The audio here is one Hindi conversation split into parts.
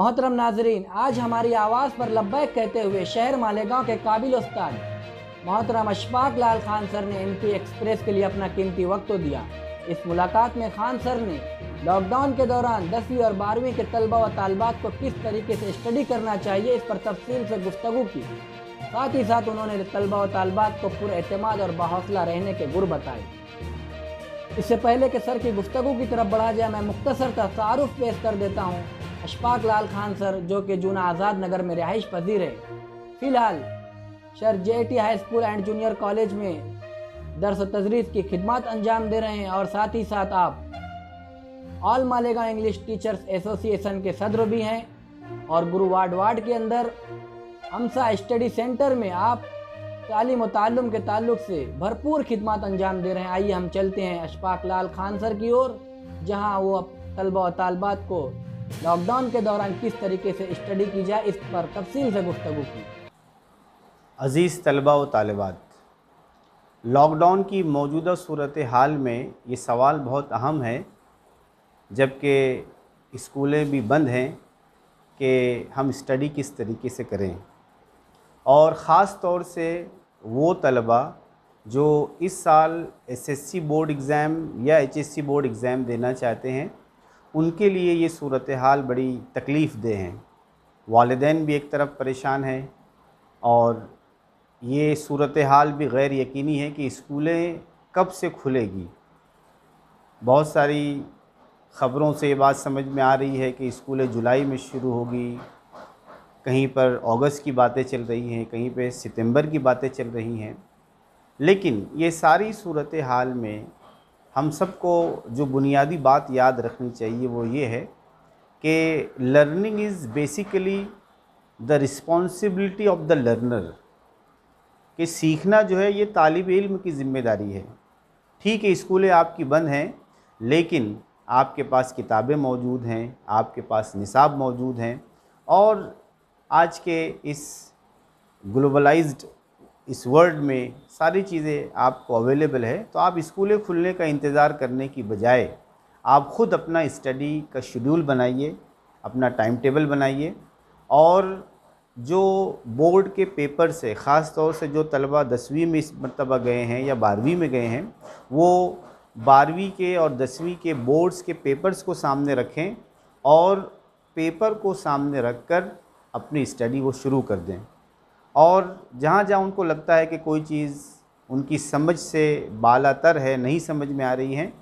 मोहतरम नाजरीन आज हमारी आवाज़ पर लब्बैक कहते हुए शहर मालेगांव के काबिल उस्ताद मोहतरम अशफाक लाल खान सर ने एम पी एक्सप्रेस के लिए अपना कीमती वक्त तो दिया इस मुलाकात में खान सर ने लॉकडाउन के दौरान दसवीं और बारहवीं के तलबा व तलबात को किस तरीके से स्टडी करना चाहिए इस पर तफसील से गुफ्तु की साथ ही साथ उन्होंने तलबा व तलबात को पुरमाद और बौसला रहने के गुर बताए इससे पहले के सर की गुफ्तु की तरफ बढ़ा जाए मैं मुख्तसर का तारुफ पेश कर देता हूँ अशफाक लाल खान सर जो कि जूना आज़ाद नगर में रिहाइश पजीर है फ़िलहाल sir J T high school and junior college में दरस तजरीज की खिदमत अंजाम दे रहे हैं और साथ ही साथ आप all Malegaon English teachers association के सदर भी हैं और गुरु वार्ड वार्ड के अंदर हमसा स्टडी सेंटर में आप तालीम तलम के ताल्लुक से भरपूर खिदमत अंजाम दे रहे हैं आइए हम चलते हैं अशफाक लाल खान सर की ओर जहां वो अब तलबा और को लॉकडाउन के दौरान किस तरीके से स्टडी की जाए इस पर तफसील से गुफ्तु की अज़ीज़ तलबा व तालबात लॉकडाउन की मौजूदा सूरत हाल में ये सवाल बहुत अहम है जबकि स्कूलें भी बंद हैं कि हम स्टडी किस तरीके से करें और ख़ास तौर से वो तलबा जो इस साल एसएससी बोर्ड एग्ज़ाम या एचएससी बोर्ड एग्ज़ाम देना चाहते हैं उनके लिए ये सूरत हाल बड़ी तकलीफ़ दे हैं वालदेन भी एक तरफ परेशान हैं और ये सूरत हाल भी गैर यकीनी है कि स्कूलें कब से खुलेगी बहुत सारी ख़बरों से ये बात समझ में आ रही है कि स्कूलें जुलाई में शुरू होगी कहीं पर अगस्त की बातें चल रही हैं कहीं पे सितंबर की बातें चल रही हैं लेकिन ये सारी सूरत हाल में हम सबको जो बुनियादी बात याद रखनी चाहिए वो ये है कि learning is basically the responsibility of the learner कि सीखना जो है ये तालब इल्म की ज़िम्मेदारी है ठीक है स्कूलें आपकी बंद हैं लेकिन आपके पास किताबें मौजूद हैं आपके पास निसाब मौजूद हैं और आज के इस ग्लोबलाइज्ड इस वर्ल्ड में सारी चीज़ें आपको अवेलेबल है तो आप स्कूलें खुलने का इंतज़ार करने की बजाय आप ख़ुद अपना स्टडी का शेड्यूल बनाइए अपना टाइम टेबल बनाइए और जो बोर्ड के पेपर से ख़ास तौर से जो तलबा दसवीं में इस मरतबा गए हैं या बारहवीं में गए हैं वो बारहवीं के और दसवीं के बोर्ड्स के पेपर्स को सामने रखें और पेपर को सामने रख कर अपनी स्टडी वो शुरू कर दें और जहाँ जहाँ उनको लगता है कि कोई चीज़ उनकी समझ से बाला तर है नहीं समझ में आ रही है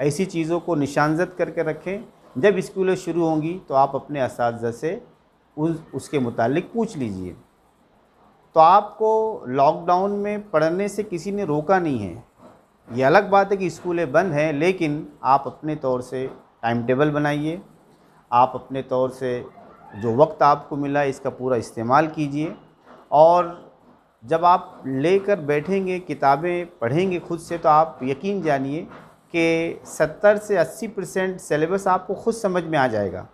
ऐसी चीज़ों को निशानजद करके रखें जब स्कूलें शुरू होंगी तो आप अपने इस से उस उसके मुतालिक पूछ लीजिए तो आपको लॉकडाउन में पढ़ने से किसी ने रोका नहीं है ये अलग बात है कि स्कूलें बंद हैं लेकिन आप अपने तौर से टाइम टेबल बनाइए आप अपने तौर से जो वक्त आपको मिला इसका पूरा इस्तेमाल कीजिए और जब आप लेकर बैठेंगे किताबें पढ़ेंगे खुद से तो आप यकीन जानिए कि 70 से 80 परसेंट सेलेबस आपको खुद समझ में आ जाएगा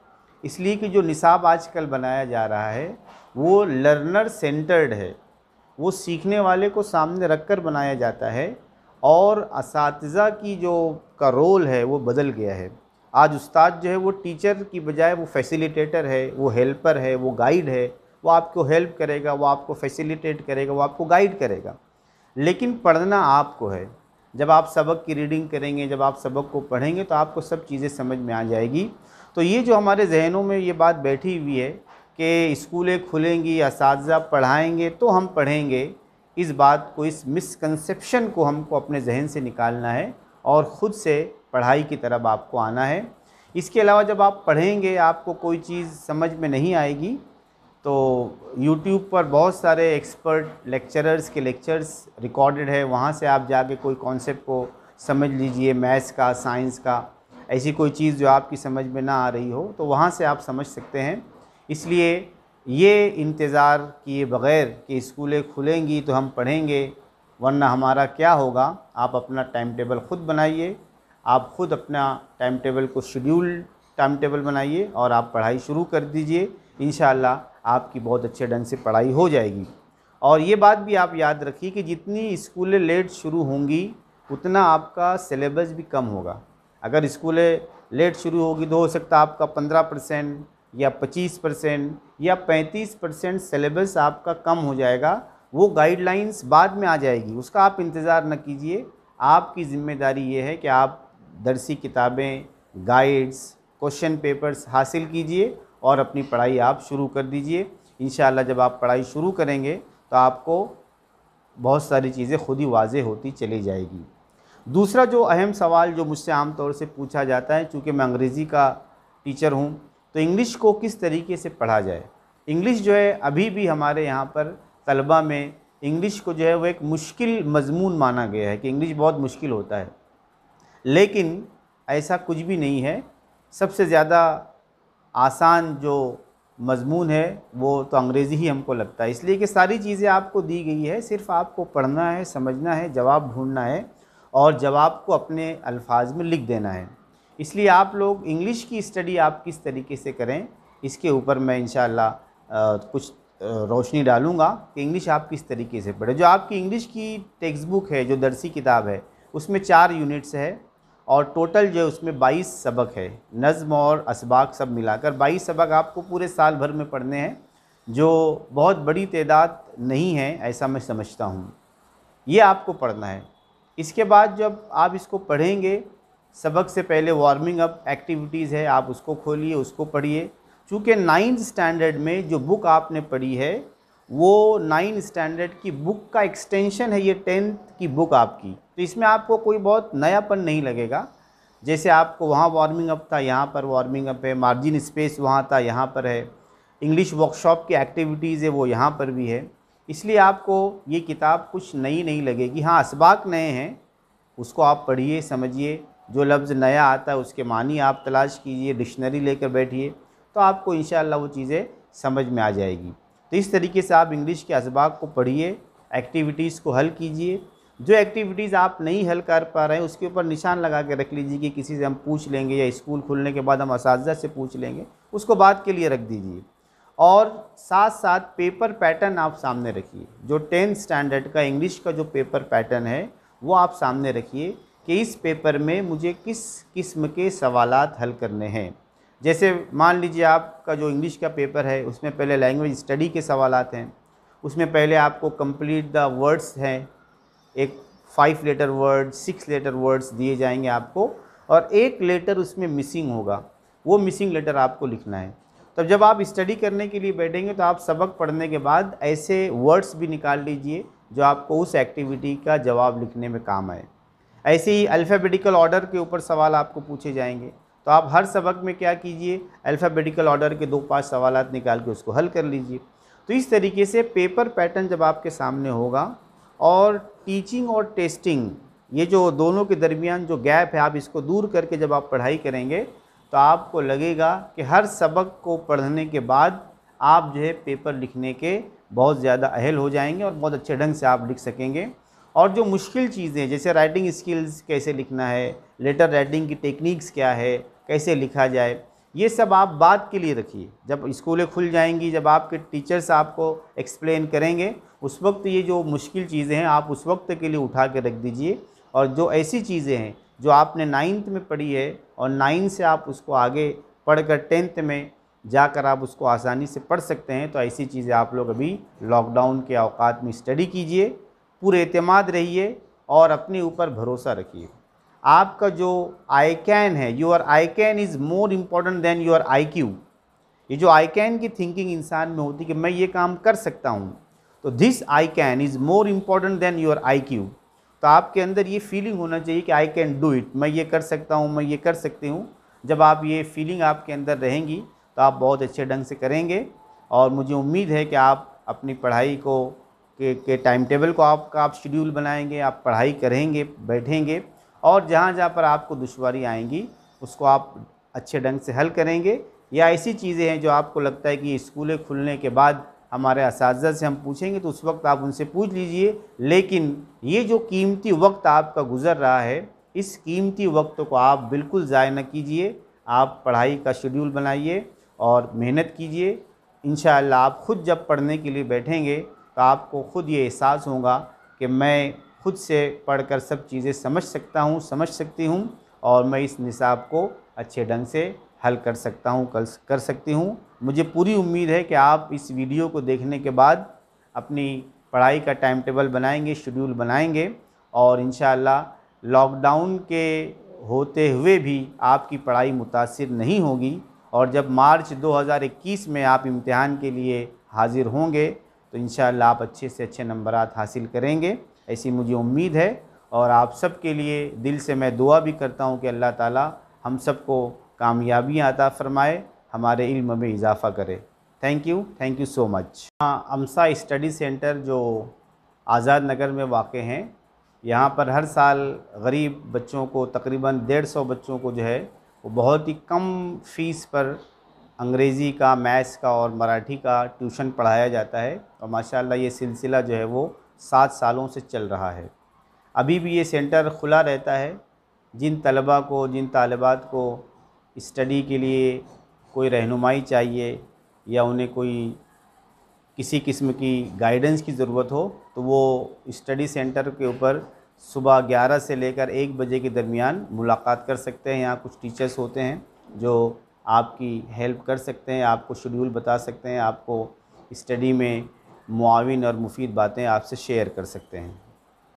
इसलिए कि जो निसाब आजकल बनाया जा रहा है वो लर्नर सेंटर्ड है वो सीखने वाले को सामने रख कर बनाया जाता है और इस की जो का रोल है वो बदल गया है आज उस्ताद जो है वो टीचर की बजाय वो फैसिलिटेटर है वो हेल्पर है वो गाइड है वो आपको हेल्प करेगा वो आपको फैसिलिटेट करेगा वो आपको गाइड करेगा लेकिन पढ़ना आपको है जब आप सबक की रीडिंग करेंगे जब आप सबक को पढ़ेंगे तो आपको सब चीज़ें समझ में आ जाएगी तो ये जो हमारे जहनों में ये बात बैठी हुई है कि स्कूलें खुलेंगी इस पढ़ाएंगे तो हम पढ़ेंगे इस बात को इस मिसकंसेप्शन को हमको अपने जहन से निकालना है और ख़ुद से पढ़ाई की तरफ आपको आना है इसके अलावा जब आप पढ़ेंगे आपको कोई चीज़ समझ में नहीं आएगी तो YouTube पर बहुत सारे एक्सपर्ट लेक्चरर्स के लेक्चर्स रिकॉर्डेड है वहाँ से आप जाके कोई कॉन्सेप्ट को समझ लीजिए मैथ्स का साइंस का ऐसी कोई चीज़ जो आपकी समझ में ना आ रही हो तो वहाँ से आप समझ सकते हैं इसलिए ये इंतज़ार किए बग़ैर कि स्कूलें खुलेंगी तो हम पढ़ेंगे वरना हमारा क्या होगा आप अपना टाइम टेबल ख़ुद बनाइए आप ख़ुद अपना टाइम टेबल को शेड्यूल टाइम टेबल बनाइए और आप पढ़ाई शुरू कर दीजिए इन आपकी बहुत अच्छे ढंग से पढ़ाई हो जाएगी और ये बात भी आप याद रखिए कि जितनी स्कूलें लेट शुरू होंगी उतना आपका सिलेबस भी कम होगा अगर स्कूलें लेट शुरू होगी तो हो सकता है आपका पंद्रह परसेंट या पच्चीस परसेंट या पैंतीस परसेंट सिलेबस आपका कम हो जाएगा वो गाइडलाइंस बाद में आ जाएगी उसका आप इंतज़ार न कीजिए आपकी ज़िम्मेदारी ये है कि आप दरसी किताबें गाइड्स क्वेश्चन पेपर्स हासिल कीजिए और अपनी पढ़ाई आप शुरू कर दीजिए इन जब आप पढ़ाई शुरू करेंगे तो आपको बहुत सारी चीज़ें खुद ही वाजे होती चली जाएगी दूसरा जो अहम सवाल जो मुझसे आम तौर से पूछा जाता है चूँकि मैं अंग्रेज़ी का टीचर हूँ तो इंग्लिश को किस तरीके से पढ़ा जाए इंग्लिश जो है अभी भी हमारे यहाँ पर तलबा में इंग्लिश को जो है वो एक मुश्किल मजमून माना गया है कि इंग्लिश बहुत मुश्किल होता है लेकिन ऐसा कुछ भी नहीं है सबसे ज़्यादा आसान जो मजमून है वो तो अंग्रेज़ी ही हमको लगता है इसलिए कि सारी चीज़ें आपको दी गई है सिर्फ आपको पढ़ना है समझना है जवाब ढूंढना है और जवाब को अपने अल्फाज में लिख देना है इसलिए आप लोग इंग्लिश की स्टडी आप किस तरीके से करें इसके ऊपर मैं इन कुछ रोशनी डालूँगा कि इंग्लिश आप किस तरीके से पढ़ें जो आपकी इंग्लिश की टेक्स्ट बुक है जो दरसी किताब है उसमें चार यूनिट्स है और टोटल जो है उसमें बाईस सबक है नज़म और इसबाक सब मिलाकर बाईस सबक आपको पूरे साल भर में पढ़ने हैं जो बहुत बड़ी तदाद नहीं है ऐसा मैं समझता हूँ ये आपको पढ़ना है इसके बाद जब आप इसको पढ़ेंगे सबक से पहले वार्मिंग अप एक्टिविटीज़ है आप उसको खोलिए उसको पढ़िए चूँकि नाइन्थ स्टैंडर्ड में जो बुक आपने पढ़ी है वो नाइन स्टैंडर्ड की बुक का एक्सटेंशन है ये टेंथ की बुक आपकी तो इसमें आपको कोई बहुत नयापन नहीं लगेगा जैसे आपको वहाँ वार्मिंग अप था यहाँ पर वार्मिंग अप है मार्जिन स्पेस वहाँ था यहाँ पर है इंग्लिश वर्कशॉप की एक्टिविटीज़ है वो यहाँ पर भी है इसलिए आपको ये किताब कुछ नई नहीं लगेगी हाँ इसबाक नए हैं उसको आप पढ़िए समझिए जो लफ्ज़ नया आता है उसके मानी आप तलाश कीजिए डिक्शनरी लेकर बैठिए तो आपको इन वो चीज़ें समझ में आ जाएगी तो इस तरीके से आप इंग्लिश के इसबाक को पढ़िए एक्टिविटीज़ को हल कीजिए जो एक्टिविटीज़ आप नहीं हल कर पा रहे हैं उसके ऊपर निशान लगा के रख लीजिए कि किसी से हम पूछ लेंगे या स्कूल खुलने के बाद हम इस से पूछ लेंगे उसको बाद के लिए रख दीजिए और साथ साथ पेपर पैटर्न आप सामने रखिए जो टेंथ स्टैंडर्ड का इंग्लिश का जो पेपर पैटर्न है वो आप सामने रखिए कि इस पेपर में मुझे किस किस्म के सवाल हल करने हैं जैसे मान लीजिए आपका जो इंग्लिश का पेपर है उसमें पहले लैंग्वेज स्टडी के सवाल हैं उसमें पहले आपको कंप्लीट द वर्ड्स हैं एक five letter word six letter words दिए जाएंगे आपको और एक लेटर उसमें मिसिंग होगा वो मिसिंग लेटर आपको लिखना है तब जब आप स्टडी करने के लिए बैठेंगे तो आप सबक पढ़ने के बाद ऐसे वर्ड्स भी निकाल लीजिए जो आपको उस एक्टिविटी का जवाब लिखने में काम आए ऐसे ही अल्फ़ाबेटिकल ऑर्डर के ऊपर सवाल आपको पूछे जाएंगे तो आप हर सबक में क्या कीजिए अल्फ़ाबेटिकल ऑर्डर के दो पांच सवाल निकाल के उसको हल कर लीजिए तो इस तरीके से पेपर पैटर्न जब आपके सामने होगा और टीचिंग और टेस्टिंग ये जो दोनों के दरमियान जो गैप है आप इसको दूर करके जब आप पढ़ाई करेंगे तो आपको लगेगा कि हर सबक को पढ़ने के बाद आप जो है पेपर लिखने के बहुत ज़्यादा अहल हो जाएंगे और बहुत अच्छे ढंग से आप लिख सकेंगे और जो मुश्किल चीज़ें जैसे राइटिंग स्किल्स कैसे लिखना है लेटर राइटिंग की टेक्निक्स क्या है कैसे लिखा जाए ये सब आप बात के लिए रखिए जब स्कूलें खुल जाएंगी जब आपके टीचर्स आपको एक्सप्लेन करेंगे उस वक्त ये जो मुश्किल चीज़ें हैं आप उस वक्त के लिए उठा के रख दीजिए और जो ऐसी चीज़ें हैं जो आपने नाइन्थ में पढ़ी है और नाइन्थ से आप उसको आगे पढ़ कर टेंथ में जाकर आप उसको आसानी से पढ़ सकते हैं तो ऐसी चीज़ें आप लोग अभी लॉकडाउन के अवकात में स्टडी कीजिए पूरे अतमाद रहिए और अपने ऊपर भरोसा रखिए आपका जो आई कैन है your I can is more important than your I Q ये जो आई कैन की थिंकिंग इंसान में होती है कि मैं ये काम कर सकता हूँ तो this I can is more important than your I Q तो आपके अंदर ये फीलिंग होना चाहिए कि आई कैन डू इट मैं ये कर सकता हूँ मैं ये कर सकती हूँ जब आप ये फीलिंग आपके अंदर रहेंगी तो आप बहुत अच्छे ढंग से करेंगे और मुझे उम्मीद है कि आप अपनी पढ़ाई को के, के टाइम टेबल को आपका आप शेड्यूल बनाएंगे आप पढ़ाई करेंगे बैठेंगे और जहाँ जहाँ पर आपको दुशारी आएंगी उसको आप अच्छे ढंग से हल करेंगे या ऐसी चीज़ें हैं जो आपको लगता है कि स्कूलें खुलने के बाद हमारे इस से हम पूछेंगे तो उस वक्त आप उनसे पूछ लीजिए लेकिन ये जो कीमती वक्त आपका गुज़र रहा है इस कीमती वक्त को आप बिल्कुल ज़ाय न कीजिए आप पढ़ाई का शेड्यूल बनाइए और मेहनत कीजिए इन आप ख़ुद जब पढ़ने के लिए बैठेंगे तो आपको ख़ुद ये एहसास होगा कि मैं खुद से पढ़कर सब चीज़ें समझ सकता हूँ समझ सकती हूँ और मैं इस निसाब को अच्छे ढंग से हल कर सकता हूँ कल कर सकती हूँ मुझे पूरी उम्मीद है कि आप इस वीडियो को देखने के बाद अपनी पढ़ाई का टाइम टेबल बनाएंगे शेड्यूल बनाएंगे और इन लॉकडाउन के होते हुए भी आपकी पढ़ाई मुतासर नहीं होगी और जब मार्च 2021 में आप इम्तिहान के लिए हाज़िर होंगे तो इन आप अच्छे से अच्छे नंबर हासिल करेंगे ऐसी मुझे उम्मीद है और आप सब के लिए दिल से मैं दुआ भी करता हूँ कि अल्लाह ताला हम सबको कामयाबियाँ अता फ़रमाए हमारे इल्म में इजाफ़ा करे thank you thank you so much हाँ अमसा स्टडी सेंटर जो आज़ाद नगर में वाक़ हैं यहाँ पर हर साल गरीब बच्चों को तकरीबन डेढ़ सौ बच्चों को जो है वो बहुत ही कम फ़ीस पर अंग्रेज़ी का मैथ्स का और मराठी का ट्यूशन पढ़ाया जाता है और माशाल्लाह ये सिलसिला जो है वो सात सालों से चल रहा है अभी भी ये सेंटर खुला रहता है जिन तलबा को जिन तलबात को स्टडी के लिए कोई रहनुमाई चाहिए या उन्हें कोई किसी किस्म की गाइडेंस की ज़रूरत हो तो वो स्टडी सेंटर के ऊपर सुबह 11 से लेकर 1 बजे के दरमियान मुलाकात कर सकते हैं यहाँ कुछ टीचर्स होते हैं जो आपकी हेल्प कर सकते हैं आपको शेड्यूल बता सकते हैं आपको स्टडी में मुआविन और मुफीद बातें आपसे शेयर कर सकते हैं